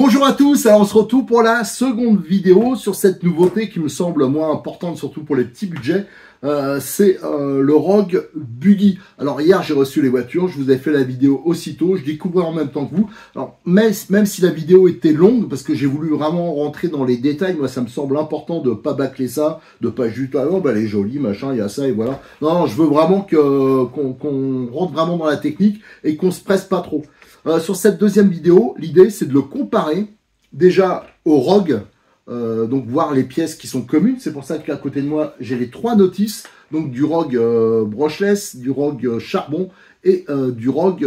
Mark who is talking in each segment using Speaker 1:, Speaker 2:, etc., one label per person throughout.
Speaker 1: Bonjour à tous, alors on se retrouve pour la seconde vidéo sur cette nouveauté qui me semble moins importante, surtout pour les petits budgets. Euh, c'est euh, le Rogue Buggy. Alors hier j'ai reçu les voitures, je vous ai fait la vidéo aussitôt, je découvrais en même temps que vous. Alors même, si la vidéo était longue, parce que j'ai voulu vraiment rentrer dans les détails, moi ça me semble important de pas bâcler ça, de pas juste ah oh, ben, elle est jolie, machin, il y a ça et voilà. Non, je veux vraiment qu'on rentre vraiment dans la technique et qu'on se presse pas trop. Euh, sur cette deuxième vidéo, l'idée c'est de le comparer déjà au Rogue, euh, donc voir les pièces qui sont communes. C'est pour ça qu'à côté de moi, j'ai les trois notices, donc du Rogue euh, brocheless, du Rogue Charbon et du Rogue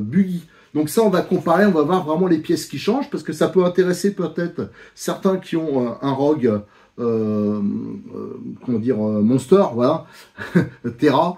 Speaker 1: Buggy. Donc ça, on va comparer, on va voir vraiment les pièces qui changent, parce que ça peut intéresser peut-être certains qui ont un Rogue euh, euh, comment dire, euh, Monster, voilà, Terra,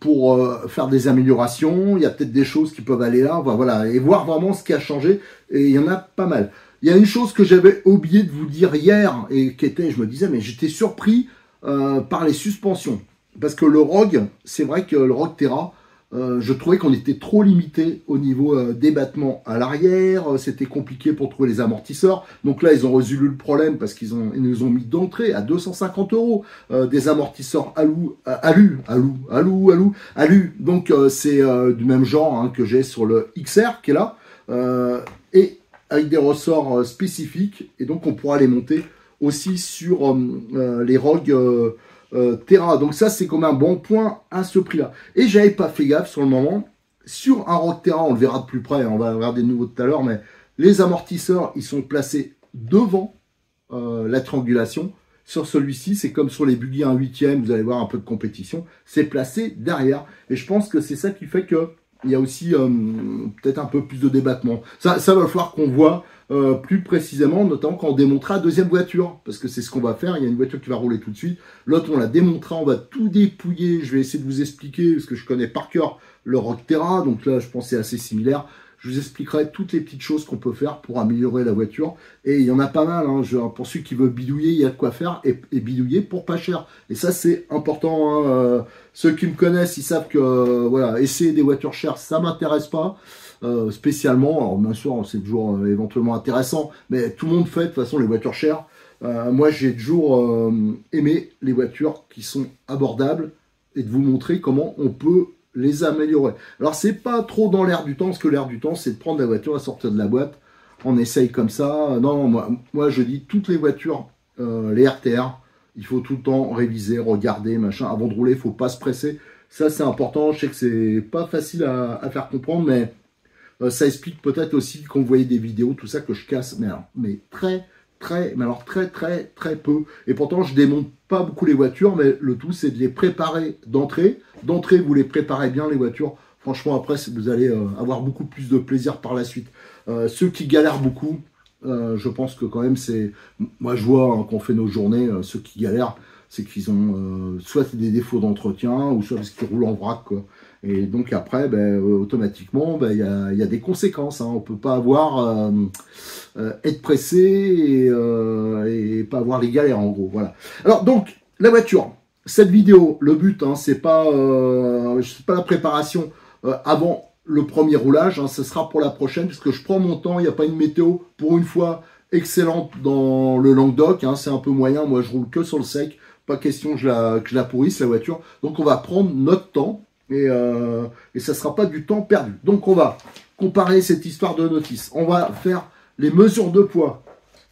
Speaker 1: pour faire des améliorations. Il y a peut-être des choses qui peuvent aller là, voilà, et voir vraiment ce qui a changé. Et il y en a pas mal. Il y a une chose que j'avais oublié de vous dire hier et qui était, je me disais, mais j'étais surpris par les suspensions. Parce que le Rogue, c'est vrai que le Rogue Terra, euh, je trouvais qu'on était trop limité au niveau euh, des battements à l'arrière, euh, c'était compliqué pour trouver les amortisseurs. Donc là, ils ont résolu le problème parce qu'ils ont, nous ont mis d'entrée à 250 euros des amortisseurs alu, Donc c'est du même genre hein, que j'ai sur le XR qui est là, et avec des ressorts spécifiques. Et donc on pourra les monter aussi sur les rogues. Euh, Terrain. Donc ça, c'est comme un bon point à ce prix-là. Et j'avais pas fait gaffe sur le moment. Sur un Rock Terra, on le verra de plus près, hein, on va regarder de nouveau tout à l'heure, mais les amortisseurs, ils sont placés devant euh, la triangulation. Sur celui-ci, c'est comme sur les buggy 1 8 vous allez voir un peu de compétition. C'est placé derrière. Et je pense que c'est ça qui fait que il y a aussi euh, peut-être un peu plus de débattement. Ça, ça va falloir qu'on voit euh, plus précisément, notamment quand on démontrera la deuxième voiture, parce que c'est ce qu'on va faire. Il y a une voiture qui va rouler tout de suite. L'autre, on la démontrera, on va tout dépouiller. Je vais essayer de vous expliquer, parce que je connais par cœur le Rock Terra, donc là, je pense c'est assez similaire. Je vous expliquerai toutes les petites choses qu'on peut faire pour améliorer la voiture. Et il y en a pas mal. Hein. pour ceux qui veulent bidouiller, il y a de quoi faire et, bidouiller pour pas cher. Et ça, c'est important. Hein. Euh, ceux qui me connaissent, ils savent que euh, voilà, essayer des voitures chères, ça m'intéresse pas. Euh, spécialement, alors bien sûr c'est toujours éventuellement intéressant, mais tout le monde fait de toute façon les voitures chères. moi j'ai toujours aimé les voitures qui sont abordables, et de vous montrer comment on peut les améliorer. Alors c'est pas trop dans l'air du temps, Ce que l'air du temps c'est de prendre la voiture à sortir de la boîte. On essaye comme ça. Non, moi, moi je dis toutes les voitures, euh, les RTR, il faut tout le temps réviser, regarder, machin. Avant de rouler, il faut pas se presser. Ça c'est important. Je sais que c'est pas facile à, faire comprendre, mais euh, ça explique peut-être aussi qu'on voyait des vidéos, tout ça que je casse. Mais mais très très, mais alors très très très peu. Et pourtant, je démonte pas beaucoup les voitures, mais le tout c'est de les préparer d'entrée. D'entrée, vous les préparez bien les voitures. Franchement, après, vous allez euh, avoir beaucoup plus de plaisir par la suite. Euh, ceux qui galèrent beaucoup, euh, je pense que quand même c'est, moi je vois hein, qu'on fait nos journées, ceux qui galèrent, c'est qu'ils ont soit des défauts d'entretien ou soit parce qu'ils roulent en vrac. Quoi. Et donc après, ben, euh, automatiquement, ben, il y, a, des conséquences. Hein. On ne peut pas avoir euh, euh, être pressé et, pas avoir les galères en gros. Voilà. Alors donc, la voiture. Cette vidéo, le but, hein, c'est pas, pas la préparation avant le premier roulage. Hein. ce sera pour la prochaine puisque je prends mon temps. Il n'y a pas une météo pour une fois excellente dans le Languedoc. Hein. c'est un peu moyen. Moi, je roule que sur le sec. Pas question que je la pourrisse la voiture. Donc on va prendre notre temps euh, et, ça ne sera pas du temps perdu. Donc on va comparer cette histoire de notice. On va faire les mesures de poids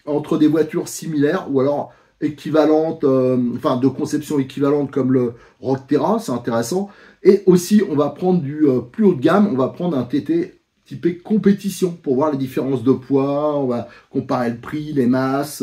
Speaker 1: entre des voitures similaires ou alors équivalentes, euh, enfin de conception équivalente comme le Rock Terra, c'est intéressant. Et aussi on va prendre du euh, plus haut de gamme, on va prendre un TT typé compétition pour voir les différences de poids, on va comparer le prix, les masses,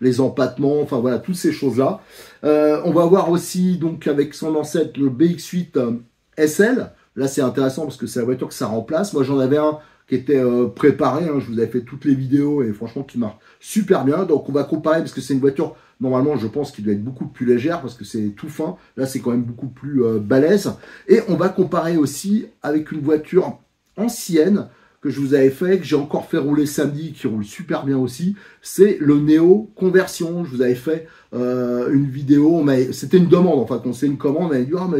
Speaker 1: les empattements, enfin voilà, toutes ces choses-là. on va voir aussi donc avec son ancêtre le BX8 SL. Là, c'est intéressant parce que c'est la voiture que ça remplace. Moi, j'en avais un qui était euh, préparé. Hein. Je vous avais fait toutes les vidéos et franchement, qui marche super bien. Donc, on va comparer parce que c'est une voiture, normalement, je pense qu'il doit être beaucoup plus légère parce que c'est tout fin. Là, c'est quand même beaucoup plus balaise euh, balèze. Et on va comparer aussi avec une voiture ancienne que je vous avais fait, que j'ai encore fait rouler samedi, qui roule super bien aussi, c'est le Néo Conversion. Je vous avais fait euh, une vidéo, c'était une demande en fait, on sait une commande, on avait dit ah, mais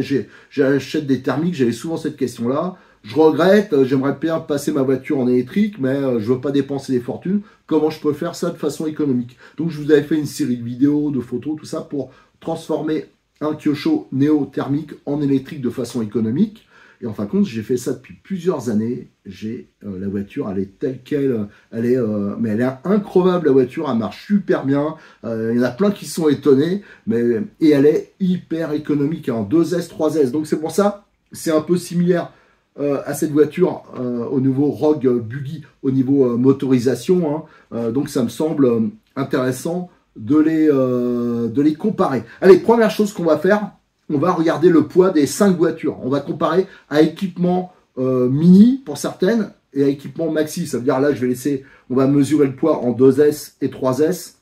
Speaker 1: j'achète des thermiques, j'avais souvent cette question-là. Je regrette, euh, j'aimerais bien passer ma voiture en électrique, mais euh, je veux pas dépenser des fortunes. Comment je peux faire ça de façon économique Donc je vous avais fait une série de vidéos, de photos, tout ça pour transformer un Kyosho néo thermique en électrique de façon économique. Et en fin de compte, j'ai fait ça depuis plusieurs années. J'ai euh, la voiture, elle est telle qu'elle, elle est, euh, mais elle est incroyable la voiture, elle marche super bien. Euh, il y en a plein qui sont étonnés, mais et elle est hyper économique en 2S, 3S. Donc c'est pour ça, c'est un peu similaire. à cette voiture au niveau Rogue Buggy, au niveau motorisation. Hein. donc ça me semble intéressant de les, de les comparer. Allez, première chose qu'on va faire, on va regarder le poids des cinq voitures. On va comparer à équipement euh, mini pour certaines et à équipement maxi. Ça veut dire là, je vais laisser, on va mesurer le poids en 2S et 3S.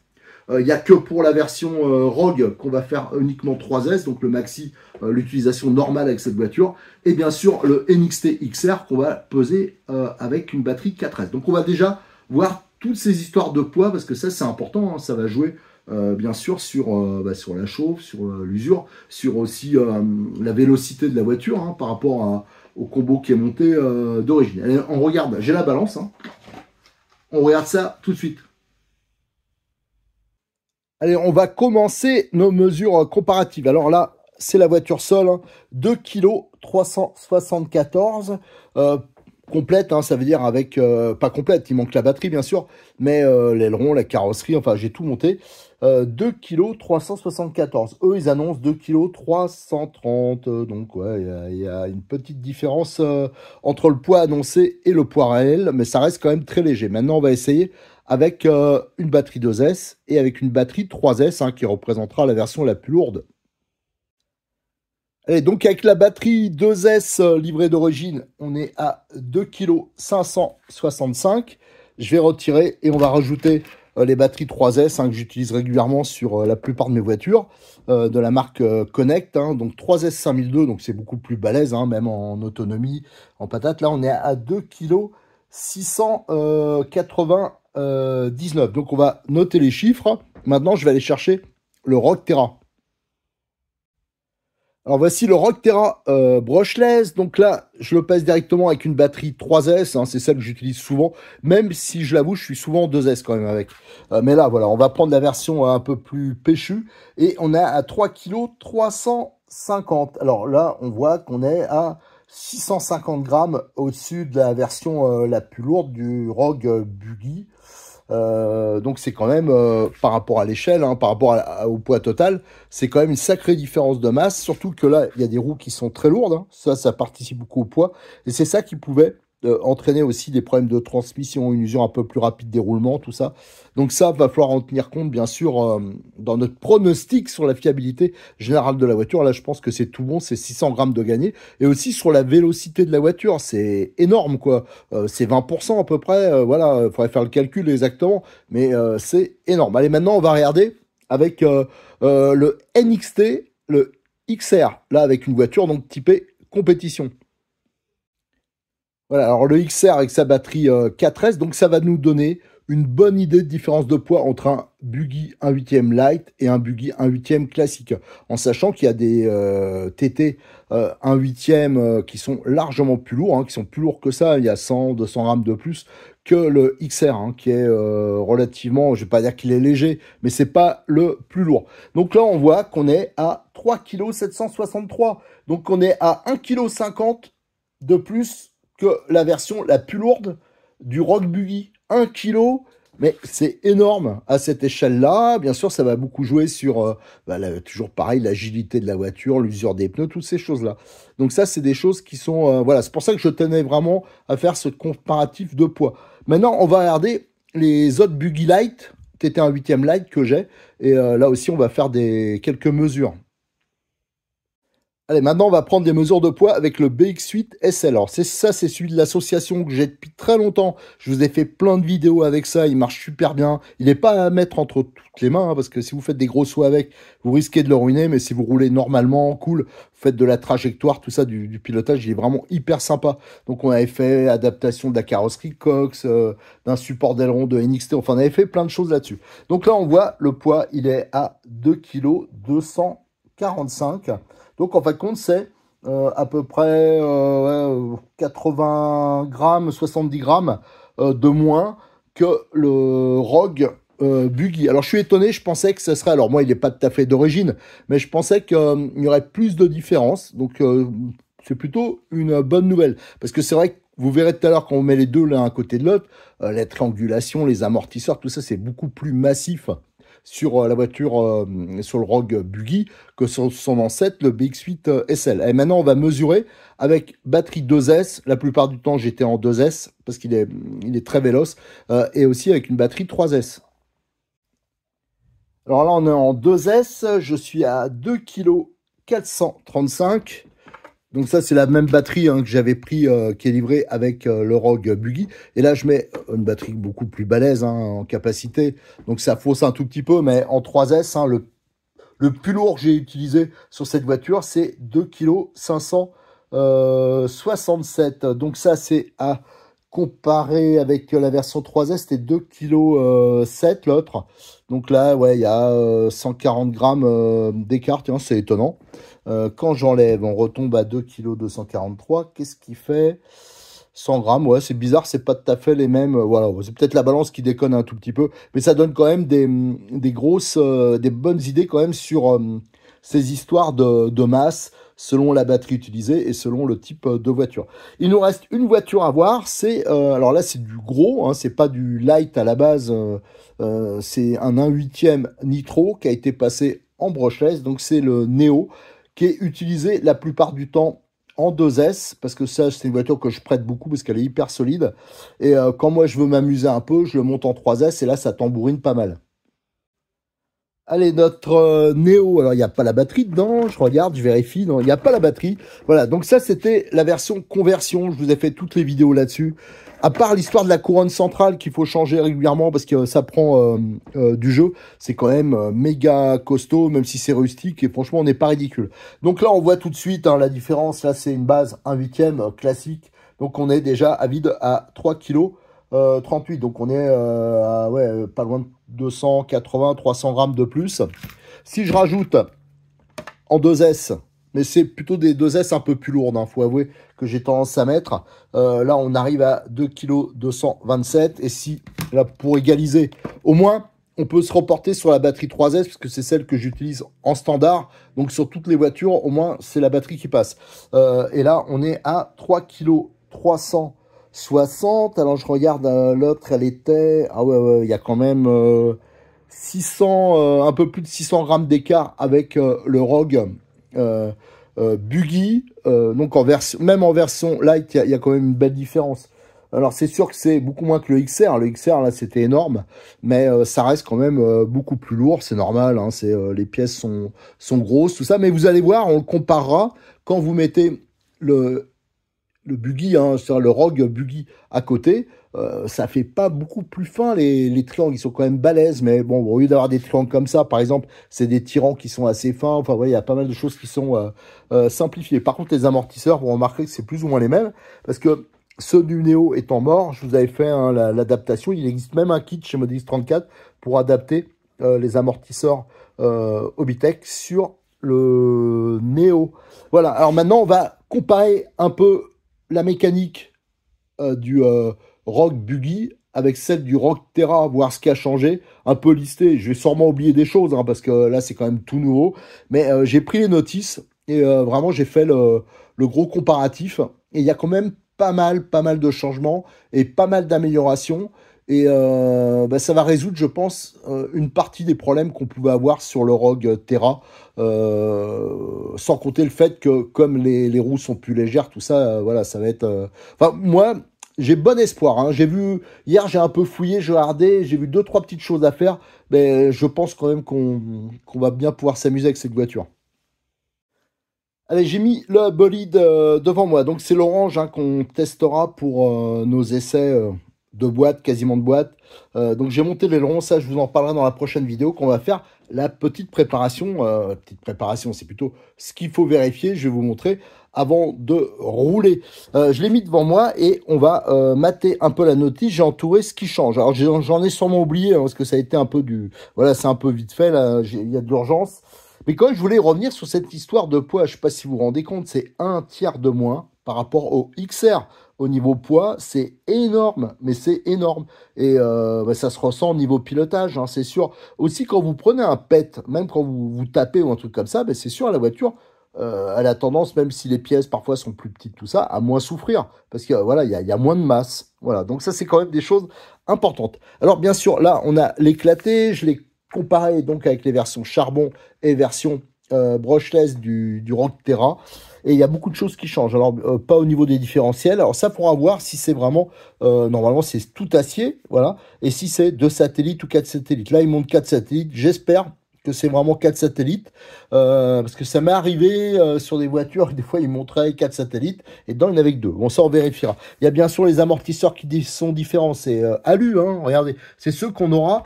Speaker 1: Euh, il n'y a que pour la version euh, Rogue qu'on va faire uniquement 3S, donc le maxi, l'utilisation normale avec cette voiture. Et bien sûr, le NXT XR qu'on va poser avec une batterie 4S. Donc on va déjà voir toutes ces histoires de poids parce que ça, c'est important, hein. ça va jouer euh, bien sûr, sur, euh, bah, sur la chauffe, sur euh, l'usure, sur aussi la vélocité de la voiture hein, par rapport au combo qui est monté d'origine. On regarde, j'ai la balance, hein. on regarde ça tout de suite. Allez, on va commencer nos mesures comparatives. Alors là, c'est la voiture sol, hein, 2 kg 374 complète, hein, ça veut dire avec euh, pas complète, il manque la batterie bien sûr, mais euh, l'aileron, la carrosserie, enfin j'ai tout monté. Euh, 2 kg 374. Eux ils annoncent 2 kg 330. Donc ouais, il y, a une petite différence euh, entre le poids annoncé et le poids réel, mais ça reste quand même très léger. Maintenant on va essayer avec une batterie 2S et avec une batterie 3S hein, qui représentera la version la plus lourde. Allez, donc avec la batterie 2S euh, livrée d'origine, on est à 2 565 kg. Je vais retirer et on va rajouter euh, les batteries 3S hein, que j'utilise régulièrement sur euh, la plupart de mes voitures de la marque Connect. Hein. donc 3S 5002, donc c'est beaucoup plus balèze, hein, même en autonomie, en patate. Là, on est à 2 kg Donc on va noter les chiffres. Maintenant, je vais aller chercher le Rock Terra. Alors voici le Rock Terra euh, brushless. Donc là, je le passe directement avec une batterie 3S. Hein, c'est celle que j'utilise souvent, même si je l'avoue, je suis souvent 2S quand même avec. Euh, mais là, voilà, on va prendre la version euh, un peu plus pêchue Et on est à 3 kg 350. Alors là, on voit qu'on est à 650 grammes au-dessus de la version euh, la plus lourde du Rogue Buggy. Euh, donc c'est quand même, euh, par rapport à l'échelle, hein, par rapport au poids total, c'est quand même une sacrée différence de masse, surtout que là, il y a des roues qui sont très lourdes, hein. ça, ça participe beaucoup au poids, et c'est ça qui pouvait entraîner aussi des problèmes de transmission, une usure un peu plus rapide des roulements, tout ça. Donc ça, va falloir en tenir compte, bien sûr, euh, dans notre pronostic sur la fiabilité générale de la voiture. Là, je pense que c'est tout bon, c'est 600 grammes de gagné. Et aussi sur la vélocité de la voiture, c'est énorme, quoi. Euh, c'est 20% à peu près, euh, voilà, il faudrait faire le calcul exactement, mais c'est énorme. Allez, maintenant, on va regarder avec le NXT, le XR, là, avec une voiture donc typée compétition. Voilà, alors le XR avec sa batterie 4S, euh, donc ça va nous donner une bonne idée de différence de poids entre un buggy 1/8 light et un buggy 1/8 classique, en sachant qu'il y a des TT 1,8 1 qui sont largement plus lourds, hein, qui sont plus lourds que ça, il y a 100, 200 grammes de plus que le XR, hein, qui est euh, relativement, je vais pas dire qu'il est léger, mais c'est pas le plus lourd. Donc là, on voit qu'on est à 3 kg 763, donc on est à 1 kg 50 de plus que la version la plus lourde du Rock Buggy. 1 kg, mais c'est énorme à cette échelle-là. Bien sûr, ça va beaucoup jouer sur, euh, bah, toujours pareil, l'agilité de la voiture, l'usure des pneus, toutes ces choses-là. Donc ça, c'est des choses qui sont... Euh, voilà, c'est pour ça que je tenais vraiment à faire ce comparatif de poids. Maintenant, on va regarder les autres Buggy Light. T'étais un huitième light que j'ai. Et euh, là aussi, on va faire des quelques mesures. Allez, maintenant, on va prendre des mesures de poids avec le BX8 SL. Alors, c'est ça, c'est celui de l'association que j'ai depuis très longtemps. Je vous ai fait plein de vidéos avec ça. Il marche super bien. Il n'est pas à mettre entre toutes les mains, hein, parce que si vous faites des gros sauts avec, vous risquez de le ruiner. Mais si vous roulez normalement, cool, vous faites de la trajectoire, tout ça, du, pilotage, il est vraiment hyper sympa. Donc, on avait fait adaptation de la carrosserie Cox, euh, d'un support d'aileron de NXT. Enfin, on avait fait plein de choses là-dessus. Donc là, on voit le poids, il est à 2 kg 200 45. Donc en fin de compte, c'est euh, à peu près euh, 80 euh, grammes, 70 grammes euh, de moins que le Rogue Buggy. Alors je suis étonné, je pensais que ce serait, alors moi il n'est pas tout à fait d'origine, mais je pensais qu'il y aurait plus de différence. Donc c'est plutôt une bonne nouvelle. Parce que c'est vrai que vous verrez tout à l'heure quand on met les deux l'un à côté de l'autre, la triangulation, les amortisseurs, tout ça c'est beaucoup plus massif sur euh, la voiture, euh, sur le Rogue Buggy, que son ancêtre, le BX8 SL. Euh, et maintenant, on va mesurer avec batterie 2S. La plupart du temps, j'étais en 2S parce qu'il est, il est très véloce. et aussi avec une batterie 3S. Alors là, on est en 2S. Je suis à 2 kg 435 donc ça, c'est la même batterie hein, que j'avais pris, euh, qui est livrée avec euh, le Rogue Buggy. Et là, je mets une batterie beaucoup plus balèze hein, en capacité. Donc ça fausse un tout petit peu, mais en 3S, hein, le, plus lourd que j'ai utilisé sur cette voiture, c'est 2,567 kg euh, Donc ça, c'est à comparer avec la version 3S, c'était 2,7 kg l'autre. Donc là, ouais, il y a 140 grammes d'écart. C'est étonnant. Euh, quand j'enlève, on retombe à 2 kg 243. Qu'est-ce qui fait 100 grammes, ouais, c'est bizarre, c'est pas tout à fait les mêmes. Euh, voilà, c'est peut-être la balance qui déconne un tout petit peu, mais ça donne quand même des, mm, grosses, euh, des bonnes idées quand même sur ces histoires de, masse selon la batterie utilisée et selon le type de voiture. Il nous reste une voiture à voir, c'est alors là c'est du gros, hein, c'est pas du light à la base, c'est un 1 8 nitro qui a été passé en brochette, donc c'est le Neo qui est utilisée la plupart du temps en 2S, parce que ça, c'est une voiture que je prête beaucoup parce qu'elle est hyper solide. Et euh, quand moi, je veux m'amuser un peu, je le monte en 3S et là, ça tambourine pas mal. Allez, notre euh, Néo, alors il n'y a pas la batterie dedans, je regarde, je vérifie, non, il n'y a pas la batterie. Voilà, donc ça c'était la version conversion, je vous ai fait toutes les vidéos là-dessus. À part l'histoire de la couronne centrale qu'il faut changer régulièrement parce que ça prend euh, euh, du jeu, c'est quand même méga costaud, même si c'est rustique, et franchement on n'est pas ridicule. Donc là on voit tout de suite hein, la différence, là c'est une base 1 huitième classique, donc on est déjà à vide à 3 kilos. 38. Euh, donc on est euh, euh, pas loin de 280, 300 grammes de plus. Si je rajoute en 2S, mais c'est plutôt des 2S un peu plus lourdes, il hein, faut avouer que j'ai tendance à mettre. là, on arrive à 2 kg 227. Et si, là, pour égaliser, au moins, on peut se reporter sur la batterie 3S, puisque c'est celle que j'utilise en standard. Donc, sur toutes les voitures, au moins, c'est la batterie qui passe. et là, on est à 3 kg 300. 60. Alors je regarde euh, l'autre, elle était... Ah ouais, il y a quand même 600, euh, euh, un peu plus de 600 grammes d'écart avec le Rogue Buggy. donc en version, même en version light, il y, a quand même une belle différence. Alors c'est sûr que c'est beaucoup moins que le XR, le XR là c'était énorme, mais ça reste quand même beaucoup plus lourd, c'est normal, hein, c'est les pièces sont, sont grosses, tout ça, mais vous allez voir, on le comparera quand vous mettez le le buggy, hein, cest le rogue buggy à côté, euh, ça fait pas beaucoup plus fin les, les triangles, ils sont quand même balèzes, mais bon, au lieu d'avoir des triangles comme ça, par exemple, c'est des tyrans qui sont assez fins, enfin vous il y a pas mal de choses qui sont euh, euh, simplifiées. Par contre, les amortisseurs, vous remarquerez que c'est plus ou moins les mêmes, parce que ceux du NEO étant mort, je vous avais fait hein, l'adaptation, il existe même un kit chez modis 34 pour adapter les amortisseurs Obitech sur le NEO. Voilà, alors maintenant on va comparer un peu la mécanique euh, du euh, rock Buggy avec celle du rock terra, voir ce qui a changé, un peu listé. Je vais sûrement oublier des choses hein, parce que là c'est quand même tout nouveau. Mais euh, j'ai pris les notices et vraiment j'ai fait le, le gros comparatif. Et il y a quand même pas mal, pas mal de changements et pas mal d'améliorations. Et euh, bah ça va résoudre, je pense, euh, une partie des problèmes qu'on pouvait avoir sur le Rogue Terra, euh, sans compter le fait que comme les, roues sont plus légères, tout ça, voilà, ça va être. Enfin, moi, j'ai bon espoir. Hein. J'ai vu hier, j'ai un peu fouillé, je hardais, j'ai vu deux trois petites choses à faire, mais je pense quand même qu'on va bien pouvoir s'amuser avec cette voiture. Allez, j'ai mis le bolide devant moi, donc c'est l'orange hein, qu'on testera pour nos essais de boîtes, quasiment de boîtes. Euh, donc j'ai monté l'aileron, ça je vous en parlerai dans la prochaine vidéo qu'on va faire la petite préparation. Euh, petite préparation, c'est plutôt ce qu'il faut vérifier, je vais vous montrer avant de rouler. Euh, je l'ai mis devant moi et on va euh, mater un peu la notice. J'ai entouré ce qui change. Alors j'en ai sûrement oublié hein, parce que ça a été un peu du... Voilà, c'est un peu vite fait, là, il y a de l'urgence. Mais quand je voulais revenir sur cette histoire de poids, je ne sais pas si vous vous rendez compte, c'est un tiers de moins par rapport au XR au niveau poids, c'est énorme, mais c'est énorme. Et euh, bah, ça se ressent au niveau pilotage, hein, c'est sûr. Aussi, quand vous prenez un pet, même quand vous, vous tapez ou un truc comme ça, mais bah, c'est sûr, la voiture, euh, elle a tendance, même si les pièces parfois sont plus petites, tout ça, à moins souffrir. Parce que voilà, il y a, moins de masse. Voilà, donc ça, c'est quand même des choses importantes. Alors, bien sûr, là, on a l'éclaté, je l'ai comparé donc avec les versions charbon et version euh, brushless du, du Terra. Et il y a beaucoup de choses qui changent. Alors, euh, pas au niveau des différentiels. Alors, ça, pourra voir si c'est vraiment... Euh, normalement, c'est tout acier, voilà. Et si c'est deux satellites ou quatre satellites. Là, ils montre quatre satellites. J'espère que c'est vraiment quatre satellites. Euh, parce que ça m'est arrivé sur des voitures, des fois ils montraient quatre satellites, et dedans il n'y avait que deux. Bon, ça on vérifiera. Il y a bien sûr les amortisseurs qui sont différents. C'est alu, hein, regardez. C'est ceux qu'on aura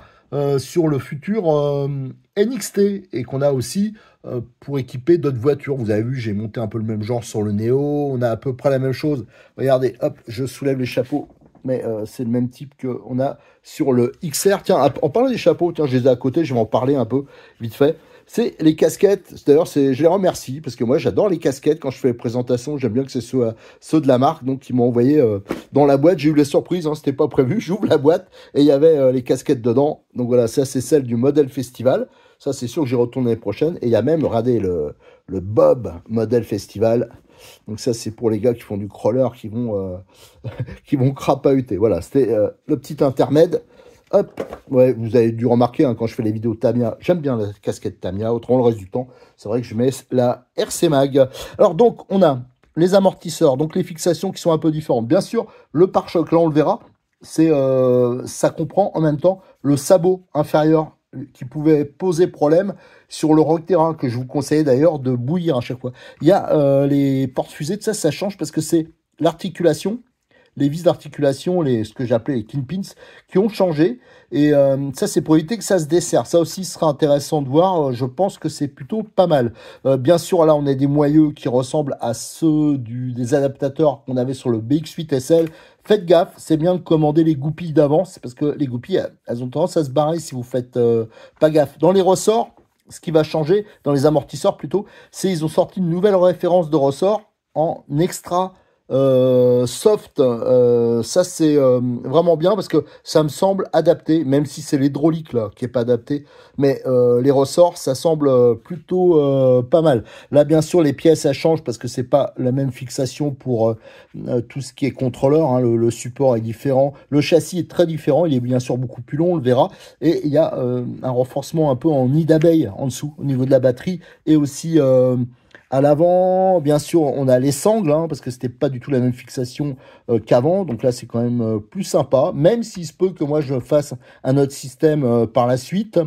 Speaker 1: sur le futur NXT et qu'on a aussi euh, pour équiper d'autres voitures. Vous avez vu, j'ai monté un peu le même genre sur le Neo. On a à peu près la même chose. Regardez, hop, je soulève les chapeaux. Mais euh, c'est le même type qu'on a sur le XR. Tiens, en parlant des chapeaux, tiens, je les ai à côté, je vais en parler un peu vite fait. C'est les casquettes. D'ailleurs, je les remercie parce que moi, j'adore les casquettes. Quand je fais les présentations, j'aime bien que ce soit ceux de la marque. Donc, ils m'ont envoyé euh, dans la boîte. J'ai eu la surprise, hein, c'était pas prévu. J'ouvre la boîte et il y avait les casquettes dedans. Donc voilà, ça, c'est celle du modèle festival. Ça, c'est sûr que j'y retourne l'année prochaine. Et il y a même, regardez, le, Bob Model Festival. Donc ça, c'est pour les gars qui font du crawler, qui vont, euh, qui vont crapahuter. Voilà, c'était euh, le petit intermède. Hop, ouais, vous avez dû remarquer hein, quand je fais les vidéos Tamia, j'aime bien la casquette Tamia. Autrement, le reste du temps, c'est vrai que je mets la RC Mag. Alors donc, on a les amortisseurs, donc les fixations qui sont un peu différentes. Bien sûr, le pare-choc, là, on le verra, c'est euh, ça comprend en même temps le sabot inférieur qui pouvait poser problème sur le rock terrain, que je vous conseille d'ailleurs de bouillir à chaque fois. Il y a euh, les portes fusées, ça, ça change parce que c'est l'articulation les vis d'articulation, ce que j'appelais les pins, qui ont changé. Et euh, ça, c'est pour éviter que ça se desserre. Ça aussi sera intéressant de voir. Euh, je pense que c'est plutôt pas mal. Euh, bien sûr, là, on a des moyeux qui ressemblent à ceux des adaptateurs qu'on avait sur le BX8 SL. Faites gaffe, c'est bien de commander les goupilles d'avance parce que les goupilles, elles, ont tendance à se barrer si vous faites pas gaffe. Dans les ressorts, ce qui va changer, dans les amortisseurs plutôt, c'est ils ont sorti une nouvelle référence de ressort en extra euh, soft, euh, ça c'est euh, vraiment bien parce que ça me semble adapté, même si c'est l'hydraulique là qui est pas adapté, mais les ressorts ça semble plutôt pas mal. Là bien sûr les pièces ça change parce que c'est pas la même fixation pour tout ce qui est contrôleur, hein. le, support est différent, le châssis est très différent, il est bien sûr beaucoup plus long, on le verra, et il y a un renforcement un peu en nid d'abeille en dessous au niveau de la batterie et aussi à l'avant, bien sûr, on a les sangles, hein, parce que c'était pas du tout la même fixation euh, qu'avant. Donc là, c'est quand même euh, plus sympa, même s'il se peut que moi, je fasse un autre système euh, par la suite.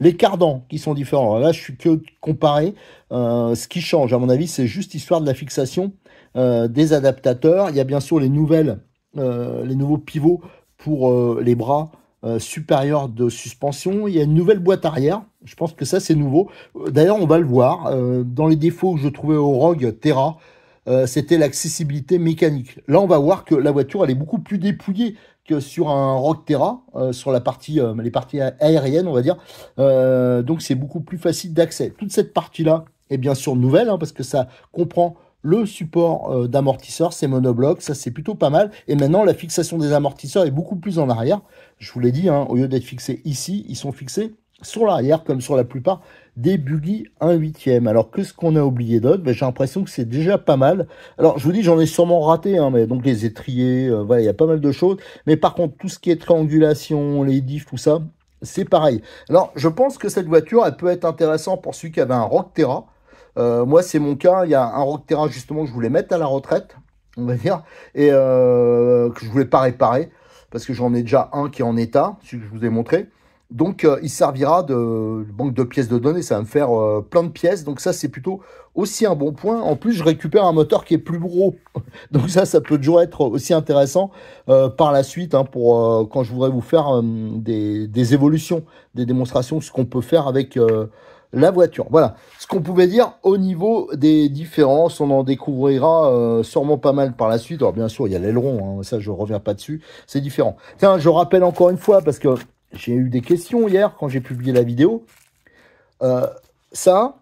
Speaker 1: Les cardans qui sont différents. là, je suis que comparé. ce qui change, à mon avis, c'est juste histoire de la fixation des adaptateurs. Il y a bien sûr les nouvelles, les nouveaux pivots pour les bras supérieurs de suspension. Il y a une nouvelle boîte arrière je pense que ça, c'est nouveau. Euh, d'ailleurs, on va le voir. Euh, dans les défauts que je trouvais au Rogue Terra, euh, c'était l'accessibilité mécanique. Là, on va voir que la voiture, elle est beaucoup plus dépouillée que sur un Rogue Terra, sur la partie, les parties aériennes, on va dire. donc, c'est beaucoup plus facile d'accès. Toute cette partie-là est bien sûr nouvelle, hein, parce que ça comprend le support d'amortisseur, c'est monobloc, ça c'est plutôt pas mal. Et maintenant, la fixation des amortisseurs est beaucoup plus en arrière. Je vous l'ai dit, hein, au lieu d'être fixés ici, ils sont fixés sur l'arrière, comme sur la plupart des buggy un huitième. Alors que ce qu'on a oublié d'autre, ben, j'ai l'impression que c'est déjà pas mal. Alors je vous dis, j'en ai sûrement raté, hein, mais donc les étriers, euh, voilà, il y a pas mal de choses. Mais par contre, tout ce qui est triangulation, les diffs, tout ça, c'est pareil. Alors je pense que cette voiture, elle peut être intéressante pour celui qui avait un Rockterra. Euh, moi, c'est mon cas. Il y a un Terra, justement que je voulais mettre à la retraite, on va dire, et euh, que je voulais pas réparer parce que j'en ai déjà un qui est en état, celui que je vous ai montré. Donc, euh, il servira de banque de pièces de données. Ça va me faire euh, plein de pièces. Donc, ça, c'est plutôt aussi un bon point. En plus, je récupère un moteur qui est plus gros. Donc, ça, ça peut toujours être aussi intéressant euh, par la suite hein, pour quand je voudrais vous faire des, évolutions, des démonstrations, ce qu'on peut faire avec la voiture. Voilà ce qu'on pouvait dire au niveau des différences. On en découvrira sûrement pas mal par la suite. Alors bien sûr, il y a l'aileron, hein, ça je reviens pas dessus. C'est différent. Tiens, je rappelle encore une fois parce que j'ai eu des questions hier quand j'ai publié la vidéo. Euh, ça,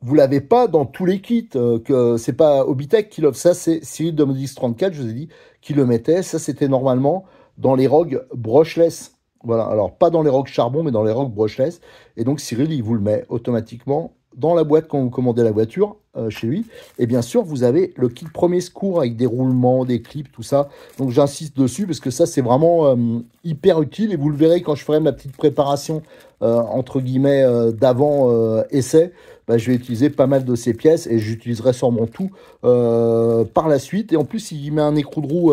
Speaker 1: vous l'avez pas dans tous les kits. Ce euh, que c'est pas Obitech qui l'offre. Ça, c'est Cyril de Modis 34, je vous ai dit, qui le mettait. Ça, c'était normalement dans les rogues brushless. Voilà. Alors, pas dans les rogues charbon, mais dans les rogues brushless. Et donc, Cyril, il vous le met automatiquement dans la boîte quand vous commandez la voiture euh, chez lui. Et bien sûr, vous avez le kit premier secours avec des roulements, des clips, tout ça. Donc j'insiste dessus parce que ça, c'est vraiment euh, hyper utile. Et vous le verrez quand je ferai ma petite préparation, euh, entre guillemets, d'avant essai. Bah, je vais utiliser pas mal de ces pièces et j'utiliserai sûrement tout par la suite. Et en plus, il met un écrou de roue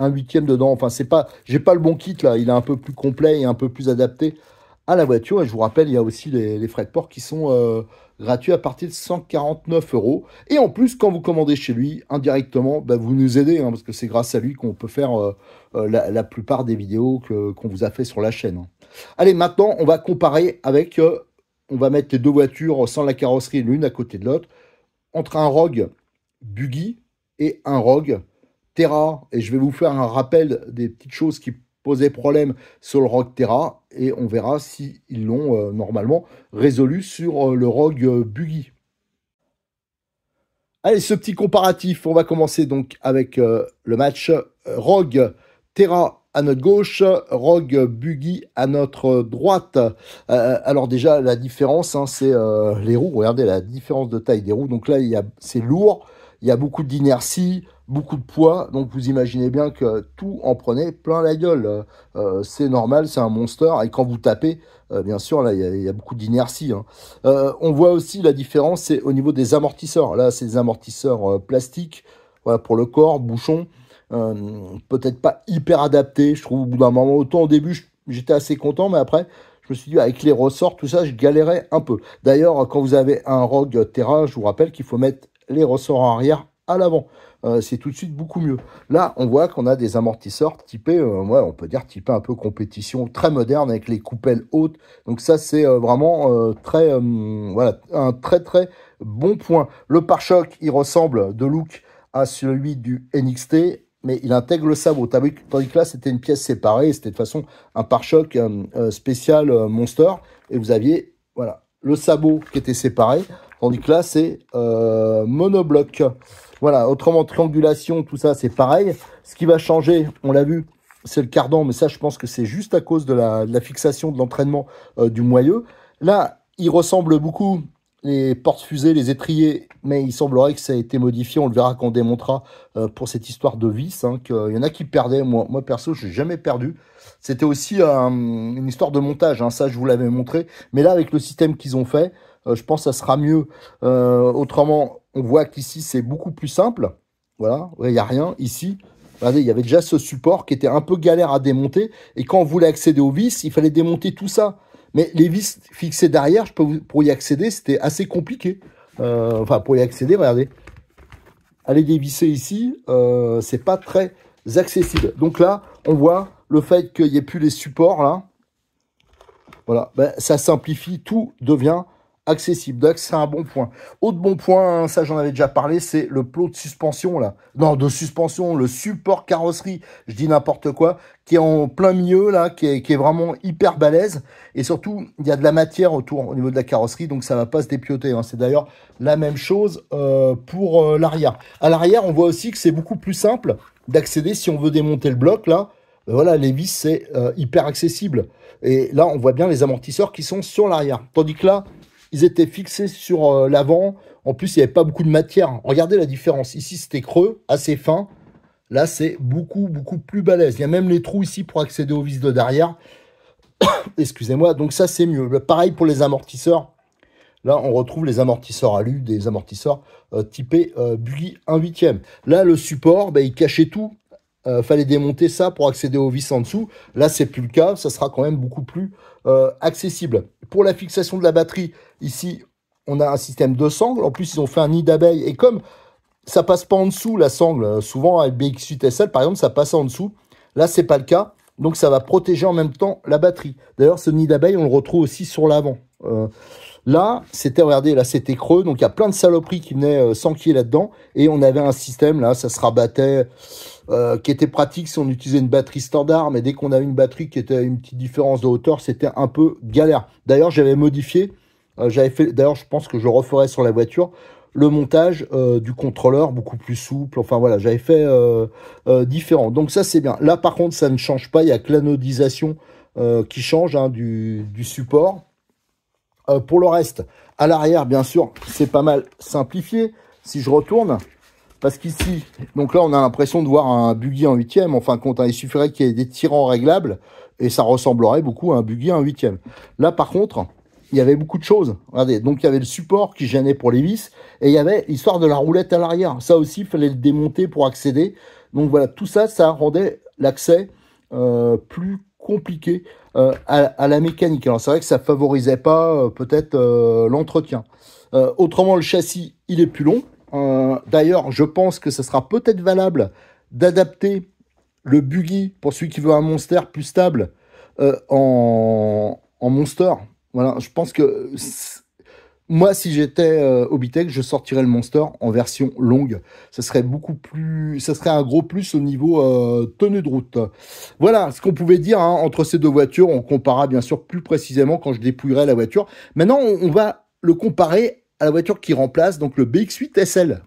Speaker 1: un huitième dedans. Enfin, c'est pas, j'ai pas le bon kit là. Il est un peu plus complet et un peu plus adapté la voiture. Et je vous rappelle, il y a aussi les, frais de port qui sont euh, gratuits à partir de 149 euros. Et en plus, quand vous commandez chez lui, indirectement, bah, vous nous aidez, hein, parce que c'est grâce à lui qu'on peut faire euh, euh, la, plupart des vidéos qu'on vous a fait sur la chaîne. Allez, maintenant, on va comparer avec... on va mettre les deux voitures sans la carrosserie l'une à côté de l'autre, entre un Rogue Buggy et un Rogue Terra. Et je vais vous faire un rappel des petites choses qui problème sur le Rogue Terra et on verra si ils l'ont euh, normalement résolu sur euh, le Rogue euh, Buggy. Allez, ce petit comparatif, on va commencer donc avec le match Rogue Terra à notre gauche, Rogue Buggy à notre droite. alors déjà la différence, hein, c'est les roues. Regardez la différence de taille des roues. Donc là, il c'est lourd, il y a beaucoup d'inertie beaucoup de poids, donc vous imaginez bien que tout en prenait plein la gueule. Euh, c'est normal, c'est un monster, et quand vous tapez, euh, bien sûr, là, il y, a beaucoup d'inertie. Hein. Euh, on voit aussi la différence, c'est au niveau des amortisseurs. Là, c'est des amortisseurs plastiques, voilà, pour le corps, bouchon, peut-être pas hyper adapté, je trouve, au bout d'un moment, autant au début, j'étais assez content, mais après, je me suis dit avec les ressorts, tout ça, je galérais un peu. D'ailleurs, quand vous avez un Rogue Terra, je vous rappelle qu'il faut mettre les ressorts arrière à l'avant. Euh, c'est tout de suite beaucoup mieux. Là, on voit qu'on a des amortisseurs typés, euh, ouais, on peut dire typés un peu compétition, très moderne avec les coupelles hautes. Donc ça, c'est euh, vraiment très, voilà, un très très bon point. Le pare-choc, il ressemble de look à celui du NXT mais il intègre le sabot. Tandis que là, c'était une pièce séparée, c'était de façon un pare-choc spécial Monster, et vous aviez voilà le sabot qui était séparé, tandis que là, c'est euh, monobloc. Voilà, autrement, triangulation, tout ça, c'est pareil. Ce qui va changer, on l'a vu, c'est le cardan, mais ça, je pense que c'est juste à cause de la, fixation de l'entraînement euh, du moyeu. Là, il ressemble beaucoup les portes-fusées, les étriers, mais il semblerait que ça a été modifié, on le verra quand on démontrera euh, pour cette histoire de vis, hein, il y en a qui perdaient, moi, moi perso, je n'ai jamais perdu. C'était aussi une histoire de montage, hein, ça je vous l'avais montré, mais là avec le système qu'ils ont fait, euh, je pense que ça sera mieux. Euh, autrement, on voit qu'ici, c'est beaucoup plus simple. Voilà, il n'y a rien ici. Regardez, il y avait déjà ce support qui était un peu galère à démonter. Et quand on voulait accéder aux vis, il fallait démonter tout ça. Mais les vis fixées derrière, pour y accéder, c'était assez compliqué. Euh, enfin, pour y accéder, regardez. Aller dévisser ici, c'est pas très accessible. Donc là, on voit le fait qu'il n'y ait plus les supports là. Voilà, ben, ça simplifie, tout devient accessible. Donc c'est un bon point. Autre bon point, hein, ça j'en avais déjà parlé, c'est le plot de suspension là. Non, de suspension, le support carrosserie, je dis n'importe quoi, qui est en plein milieu là, qui est, vraiment hyper balèze. Et surtout, il y a de la matière autour au niveau de la carrosserie, donc ça va pas se dépioter. Hein. C'est d'ailleurs la même chose euh, pour euh, l'arrière. À l'arrière, on voit aussi que c'est beaucoup plus simple d'accéder si on veut démonter le bloc là euh, voilà, les vis, c'est hyper accessible. Et là, on voit bien les amortisseurs qui sont sur l'arrière. Tandis que là, ils étaient fixés sur euh, l'avant. En plus, il n'y avait pas beaucoup de matière. Regardez la différence. Ici, c'était creux, assez fin. Là, c'est beaucoup, beaucoup plus balèze. Il y a même les trous ici pour accéder aux vis de derrière. Excusez-moi. Donc ça, c'est mieux. Pareil pour les amortisseurs. Là, on retrouve les amortisseurs alu, des amortisseurs euh, typés euh, Buggy 1 huitième. Là, le support, ben, il cachait tout. fallait démonter ça pour accéder aux vis en dessous. Là, c'est plus le cas. Ça sera quand même beaucoup plus accessible. Pour la fixation de la batterie, Ici, on a un système de sangle. En plus, ils ont fait un nid d'abeille. Et comme ça passe pas en dessous, la sangle, euh, souvent avec BX8SL, par exemple, ça passe en dessous. Là, c'est pas le cas. Donc, ça va protéger en même temps la batterie. D'ailleurs, ce nid d'abeille, on le retrouve aussi sur l'avant. Euh, là, c'était, regardez, là, c'était creux. Donc, il y a plein de saloperies qui venaient euh, s'enquiller là-dedans. Et on avait un système, là, ça se rabattait, euh, qui était pratique si on utilisait une batterie standard. Mais dès qu'on avait une batterie qui était à une petite différence de hauteur, c'était un peu galère. D'ailleurs, j'avais modifié euh, j'avais fait, d'ailleurs, je pense que je referai sur la voiture le montage euh, du contrôleur beaucoup plus souple. Enfin voilà, j'avais fait euh, différent. Donc ça c'est bien. Là par contre ça ne change pas. Il y a que l'anodisation qui change hein, du, support. pour le reste, à l'arrière bien sûr c'est pas mal simplifié. Si je retourne, parce qu'ici, donc là on a l'impression de voir un buggy en huitième. En fin de compte, hein, il suffirait qu'il y ait des tirants réglables et ça ressemblerait beaucoup à un buggy en huitième. Là par contre, il y avait beaucoup de choses. Regardez, donc il y avait le support qui gênait pour les vis, et il y avait l'histoire de la roulette à l'arrière. Ça aussi, il fallait le démonter pour accéder. Donc voilà, tout ça, ça rendait l'accès euh, plus compliqué euh, à, la mécanique. Alors c'est vrai que ça favorisait pas euh, peut-être l'entretien. autrement, le châssis, il est plus long. D'ailleurs, je pense que ce sera peut-être valable d'adapter le buggy pour celui qui veut un monster plus stable en, en monster voilà, je pense que moi, si j'étais au euh, Obitech, je sortirais le Monster en version longue. Ça serait beaucoup plus, ça serait un gros plus au niveau euh, tenue de route. Voilà ce qu'on pouvait dire hein, entre ces deux voitures. On comparera bien sûr plus précisément quand je dépouillerai la voiture. Maintenant, on, on va le comparer à la voiture qui remplace donc le BX8 SL.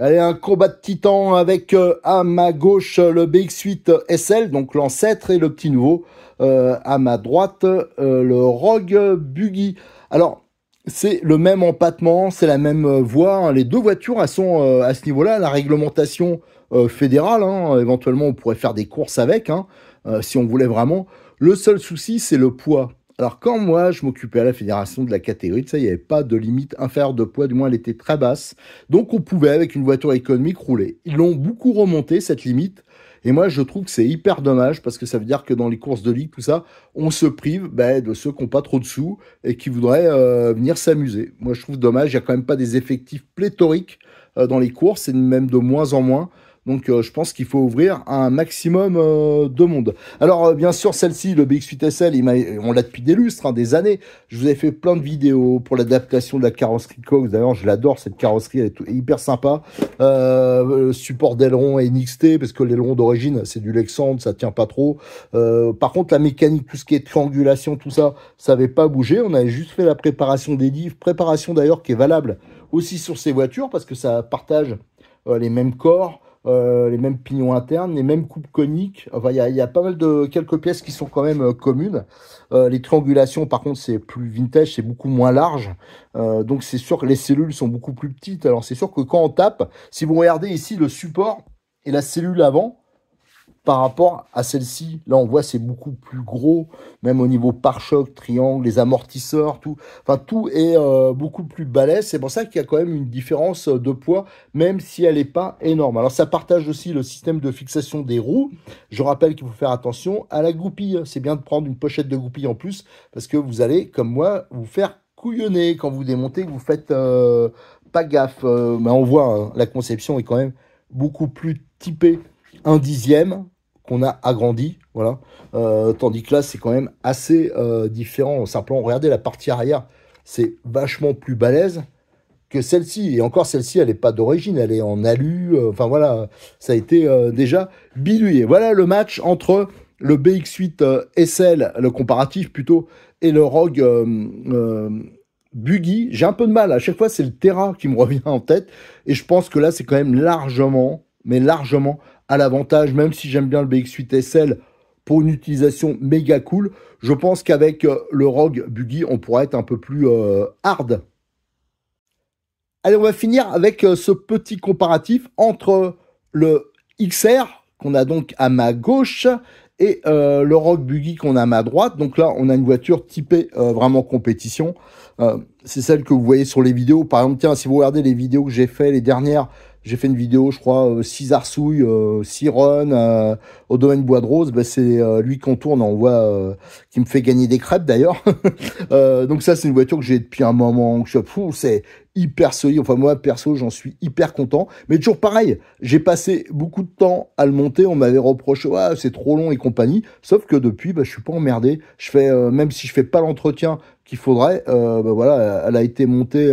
Speaker 1: Allez, un combat de titan avec euh, à ma gauche euh, le BX8 SL, euh, donc l'ancêtre et le petit nouveau. Euh, à ma droite, le Rogue Buggy. Alors, c'est le même empattement, c'est la même voie. Hein. Les deux voitures, elles sont à ce niveau-là. La réglementation fédérale, hein, éventuellement, on pourrait faire des courses avec, hein, si on voulait vraiment. Le seul souci, c'est le poids. Alors quand moi je m'occupais à la fédération de la catégorie, ça, il n'y avait pas de limite inférieure de poids, du moins elle était très basse. Donc on pouvait avec une voiture économique rouler. Ils l'ont beaucoup remonté cette limite. Et moi je trouve que c'est hyper dommage parce que ça veut dire que dans les courses de ligue, tout ça, on se prive ben, de ceux qui n'ont pas trop de sous et qui voudraient euh, venir s'amuser. Moi je trouve dommage, il n'y a quand même pas des effectifs pléthoriques euh, dans les courses et même de moins en moins. Donc euh, je pense qu'il faut ouvrir un maximum euh, de monde. Alors euh, bien sûr celle-ci, le BX8 SL, on l'a depuis des lustres, hein, des années. Je vous ai fait plein de vidéos pour l'adaptation de la carrosserie Cox. D'ailleurs je l'adore cette carrosserie, est, hyper sympa. Le support d'aileron et NXT parce que l'aileron d'origine c'est du Lexandre, ça tient pas trop. par contre la mécanique, tout ce qui est triangulation, tout ça, ça avait pas bougé. On avait juste fait la préparation des livres, préparation d'ailleurs qui est valable aussi sur ces voitures parce que ça partage les mêmes corps. Euh, les mêmes pignons internes, les mêmes coupes coniques. Enfin, il y a, pas mal de quelques pièces qui sont quand même euh, communes. Euh, les triangulations, par contre, c'est plus vintage, c'est beaucoup moins large. donc c'est sûr que les cellules sont beaucoup plus petites. Alors c'est sûr que quand on tape, si vous regardez ici le support et la cellule avant, par rapport à celle-ci. Là, on voit, c'est beaucoup plus gros, même au niveau pare-choc, triangle, les amortisseurs, tout. Enfin, tout est euh, beaucoup plus balèze. C'est pour ça qu'il y a quand même une différence euh, de poids, même si elle n'est pas énorme. Alors, ça partage aussi le système de fixation des roues. Je rappelle qu'il faut faire attention à la goupille. C'est bien de prendre une pochette de goupille en plus, parce que vous allez, comme moi, vous faire couillonner quand vous démontez, vous faites euh, pas gaffe. mais on voit, hein, la conception est quand même beaucoup plus typée un dixième qu'on a agrandi, voilà. Euh, tandis que là, c'est quand même assez euh, différent. Simplement, regardez la partie arrière, c'est vachement plus balèze que celle-ci. Et encore, celle-ci, elle n'est pas d'origine, elle est en alu. Euh, enfin voilà, ça a été déjà bidouillé. Voilà le match entre le BX8 SL, le comparatif plutôt, et le Rogue Buggy. J'ai un peu de mal, à chaque fois, c'est le Terra qui me revient en tête. Et je pense que là, c'est quand même largement, mais largement à l'avantage, même si j'aime bien le BX8 SL pour une utilisation méga cool. Je pense qu'avec euh, le Rogue Buggy, on pourrait être un peu plus euh, hard. Allez, on va finir avec euh, ce petit comparatif entre le XR qu'on a donc à ma gauche et le Rogue Buggy qu'on a à ma droite. Donc là, on a une voiture typée vraiment compétition. c'est celle que vous voyez sur les vidéos. Par exemple, tiens, si vous regardez les vidéos que j'ai fait les dernières j'ai fait une vidéo, je crois, 6 euh, arsouilles, 6 euh, runs euh, au domaine Bois de Rose. Ben, c'est lui qu'on tourne, on voit, qui me fait gagner des crêpes d'ailleurs. donc ça, c'est une voiture que j'ai depuis un moment. c'est hyper solide. Enfin, moi, perso, j'en suis hyper content. Mais toujours pareil, j'ai passé beaucoup de temps à le monter. On m'avait reproché, c'est trop long et compagnie. Sauf que depuis, je ben, je suis pas emmerdé. Je fais, même si je fais pas l'entretien qu'il faudrait, ben, voilà, elle a été montée.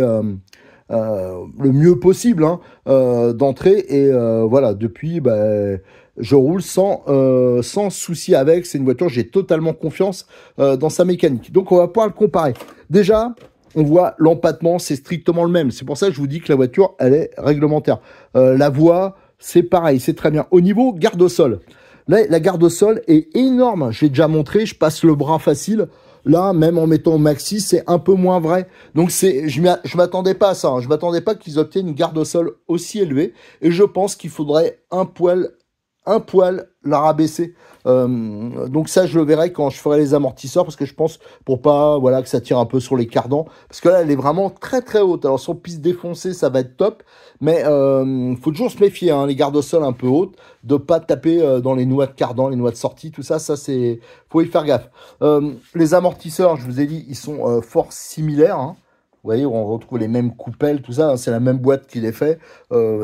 Speaker 1: Euh, le mieux possible hein, euh, d'entrée. Et euh, voilà, depuis, ben je roule sans, sans souci avec. C'est une voiture, j'ai totalement confiance euh, dans sa mécanique. Donc on va pouvoir le comparer. Déjà, on voit l'empattement, c'est strictement le même. C'est pour ça que je vous dis que la voiture, elle est réglementaire. la voie, c'est pareil, c'est très bien. Au niveau garde au sol, là, la garde au sol est énorme. J'ai déjà montré, je passe le bras facile. Là, même en mettant au maxi, c'est un peu moins vrai. Donc c'est, je m'attendais pas à ça. Hein. Je m'attendais pas qu'ils obtiennent une garde au sol aussi élevée. Et je pense qu'il faudrait un poil, un poil la rabaisser. Euh, donc ça, je le verrai quand je ferai les amortisseurs parce que je pense pour pas voilà que ça tire un peu sur les cardans parce que là, elle est vraiment très très haute. Alors on piste défoncée, ça va être top, mais euh, faut toujours se méfier hein. les garde-sols sol un peu hautes de pas taper euh, dans les noix de cardan, les noix de sortie, tout ça. Ça c'est faut y faire gaffe. Euh, les amortisseurs, je vous ai dit, ils sont fort similaires. Hein. Vous voyez, on retrouve les mêmes coupelles, tout ça. Hein. c'est la même boîte qui les fait.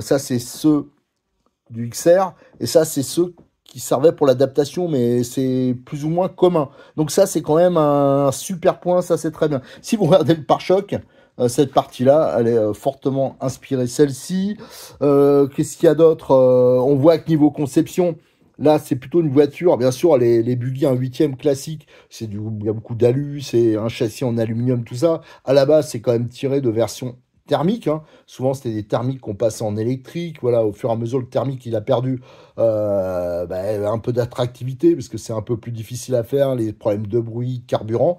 Speaker 1: ça, c'est ceux du XR. Et ça, c'est ceux qui servait pour l'adaptation, mais c'est plus ou moins commun. Donc ça, c'est quand même un super point, ça c'est très bien. Si vous regardez le pare-choc, euh, cette partie-là, elle est euh, fortement inspirée celle-ci. Euh, qu'est-ce qu'il y a d'autre On voit que niveau conception, là, c'est plutôt une voiture. Bien sûr, les, Buggy, un 8 huitième classique, c'est du, il y a beaucoup d'alu, c'est un châssis en aluminium, tout ça. À la base, c'est quand même tiré de version thermique. Hein. Souvent, c'était des thermiques qu'on passait en électrique. Voilà, au fur et à mesure, le thermique, il a perdu euh, bah, un peu d'attractivité parce que c'est un peu plus difficile à faire, les problèmes de bruit, carburant.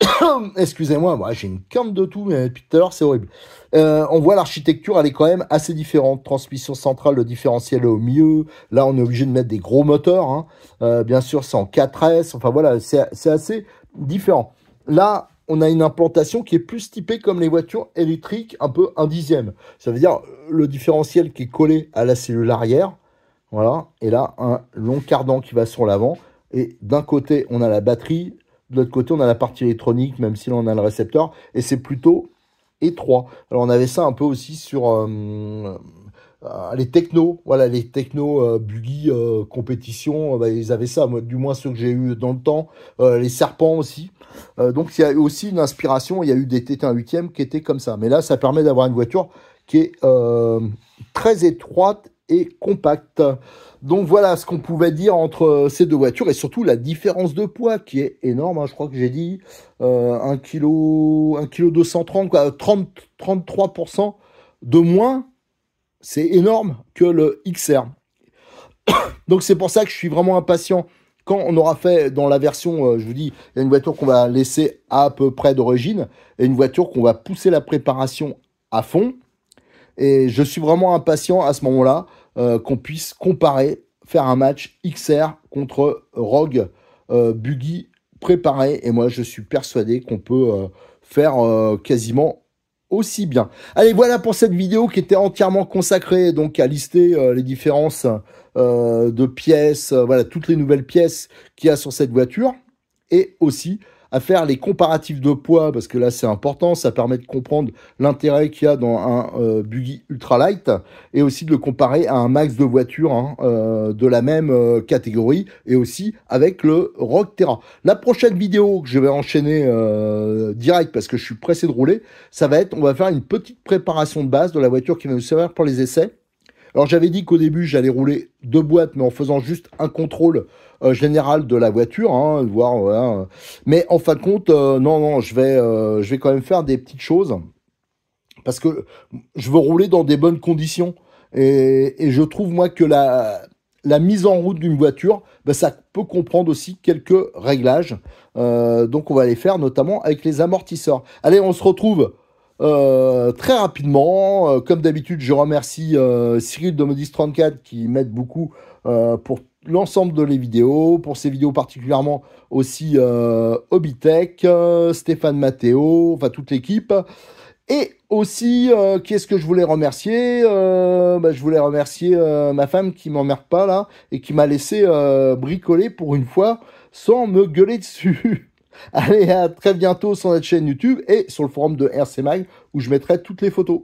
Speaker 1: Excusez-moi, moi, j'ai une quinte de tout, mais depuis tout à l'heure, c'est horrible. Euh, on voit l'architecture, elle est quand même assez différente. Transmission centrale, le différentiel au mieux. Là, on est obligé de mettre des gros moteurs. Hein. Euh, bien sûr, c'est en 4S. Enfin voilà, c'est assez différent. Là, on a une implantation qui est plus typée comme les voitures électriques, un peu un dixième. Ça veut dire euh, le différentiel qui est collé à la cellule arrière. Voilà. Et là, un long cardan qui va sur l'avant. Et d'un côté, on a la batterie. De l'autre côté, on a la partie électronique, même si là, on a le récepteur. Et c'est plutôt étroit. Alors, on avait ça un peu aussi sur. Euh, euh, les Techno, voilà, les Techno euh, buggy euh, compétition, bah, ils avaient ça, du moins ceux que j'ai eu dans le temps, les serpents aussi. donc il y a eu aussi une inspiration, il y a eu des TT1 8 qui étaient comme ça. Mais là, ça permet d'avoir une voiture qui est très étroite et compacte. Donc voilà ce qu'on pouvait dire entre ces deux voitures et surtout la différence de poids qui est énorme. Hein. je crois que j'ai dit euh, 1 kg, 230, quoi, 30, 33% de moins c'est énorme que le XR. Donc c'est pour ça que je suis vraiment impatient. Quand on aura fait dans la version, euh, je vous dis, il y a une voiture qu'on va laisser à peu près d'origine et une voiture qu'on va pousser la préparation à fond. Et je suis vraiment impatient à ce moment-là euh, qu'on puisse comparer, faire un match XR contre Rogue euh, Buggy préparé. Et moi, je suis persuadé qu'on peut faire quasiment aussi bien. Allez, voilà pour cette vidéo qui était entièrement consacrée donc à lister euh, les différences euh, de pièces, euh, voilà toutes les nouvelles pièces qu'il y a sur cette voiture et aussi à faire les comparatifs de poids, parce que là c'est important, ça permet de comprendre l'intérêt qu'il y a dans un euh, buggy ultralight, et aussi de le comparer à un max de voitures hein, euh, de la même euh, catégorie, et aussi avec le Rock Terra. La prochaine vidéo que je vais enchaîner euh, direct, parce que je suis pressé de rouler, ça va être, on va faire une petite préparation de base de la voiture qui va nous servir pour les essais. Alors j'avais dit qu'au début j'allais rouler deux boîtes, mais en faisant juste un contrôle euh, général de la voiture, hein, Mais en fin de compte, euh, non, non, je vais, euh, je vais quand même faire des petites choses parce que je veux rouler dans des bonnes conditions. Et, je trouve moi que la, mise en route d'une voiture, ben, ça peut comprendre aussi quelques réglages. donc on va les faire notamment avec les amortisseurs. Allez, on se retrouve euh, très rapidement, euh, comme d'habitude, je remercie euh, Cyril de Modis34 qui m'aide beaucoup euh, pour l'ensemble de les vidéos, pour ces vidéos particulièrement aussi Hobitech, Stéphane Matteo, enfin toute l'équipe. Et aussi, qui ce que je voulais remercier bah, Je voulais remercier ma femme qui m'emmerde pas là et qui m'a laissé bricoler pour une fois sans me gueuler dessus. Allez, à très bientôt sur notre chaîne YouTube et sur le forum de RC Mag où je mettrai toutes les photos.